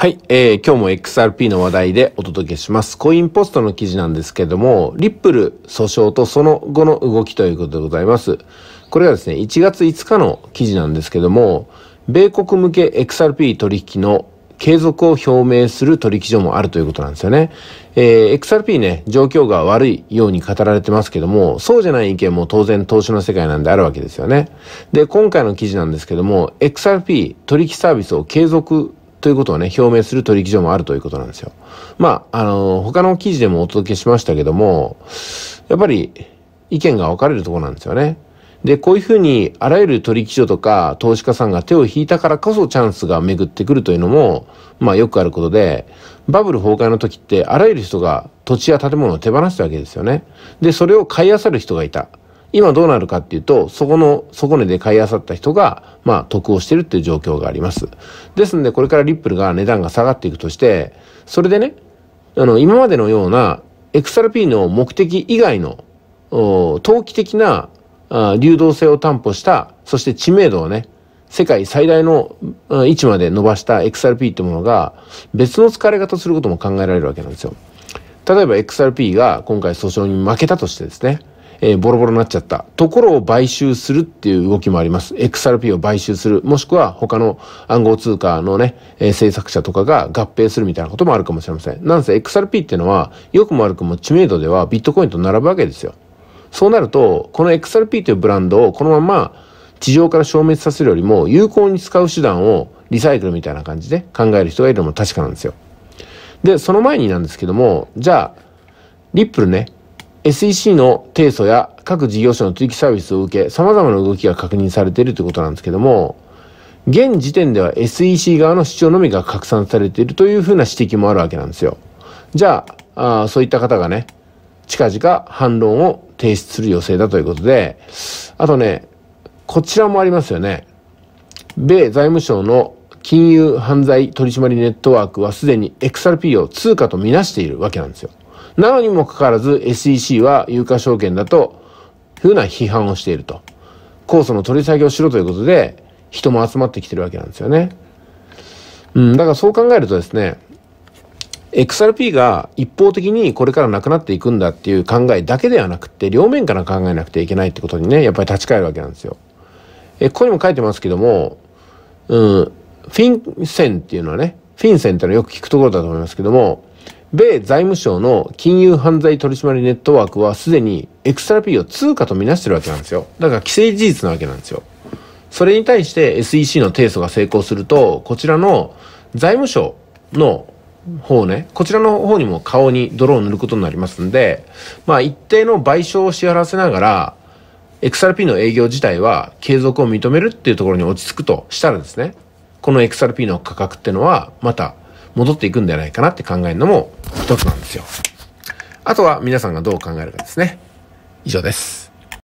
はい、えー、今日も XRP の話題でお届けします。コインポストの記事なんですけども、リップル訴訟とその後の動きということでございます。これがですね、1月5日の記事なんですけども、米国向け XRP 取引の継続を表明する取引所もあるということなんですよね。えー、XRP ね、状況が悪いように語られてますけども、そうじゃない意見も当然投資の世界なんであるわけですよね。で、今回の記事なんですけども、XRP 取引サービスを継続ということをね、表明する取引所もあるということなんですよ。まあ、あの、他の記事でもお届けしましたけども、やっぱり意見が分かれるとこなんですよね。で、こういうふうにあらゆる取引所とか投資家さんが手を引いたからこそチャンスが巡ってくるというのも、まあよくあることで、バブル崩壊の時ってあらゆる人が土地や建物を手放したわけですよね。で、それを買い漁る人がいた。今どうなるかっていうと、そこの、底値で買いあさった人が、まあ、得をしてるっていう状況があります。ですので、これからリップルが値段が下がっていくとして、それでね、あの、今までのような XRP の目的以外の、投機的な流動性を担保した、そして知名度をね、世界最大の位置まで伸ばした XRP ってものが別の使われ方することも考えられるわけなんですよ。例えば XRP が今回訴訟に負けたとしてですね、えー、ボロボロになっちゃったところを買収するっていう動きもあります。XRP を買収する。もしくは他の暗号通貨のね、えー、制作者とかが合併するみたいなこともあるかもしれません。なんせ XRP っていうのは、良くも悪くも知名度ではビットコインと並ぶわけですよ。そうなると、この XRP というブランドをこのまま地上から消滅させるよりも有効に使う手段をリサイクルみたいな感じで考える人がいるのも確かなんですよ。で、その前になんですけども、じゃあ、リップルね、SEC の提訴や各事業者の追記サービスを受け、様々な動きが確認されているということなんですけども、現時点では SEC 側の主張のみが拡散されているというふうな指摘もあるわけなんですよ。じゃあ、あそういった方がね、近々反論を提出する予定だということで、あとね、こちらもありますよね。米財務省の金融犯罪取締ネットワークはすでに XRP を通貨とみなしているわけなんですよ。なのにもかかわらず SEC は有価証券だというふうな批判をしていると。控訴の取り下げをしろということで人も集まってきてるわけなんですよね。うん、だからそう考えるとですね、XRP が一方的にこれからなくなっていくんだっていう考えだけではなくて、両面から考えなくてはいけないってことにね、やっぱり立ち返るわけなんですよ。え、ここにも書いてますけども、うん、フィンセンっていうのはね、フィンセンってのはよく聞くところだと思いますけども、米財務省の金融犯罪取締ネットワークはすでに XRP を通貨とみなしてるわけなんですよ。だから既成事実なわけなんですよ。それに対して SEC の提訴が成功すると、こちらの財務省の方ね、こちらの方にも顔に泥を塗ることになりますんで、まあ一定の賠償を支払わせながら、XRP の営業自体は継続を認めるっていうところに落ち着くとしたらですね、この XRP の価格ってのはまた戻っていくんじゃないかなって考えるのも一つなんですよ。あとは皆さんがどう考えるかですね。以上です。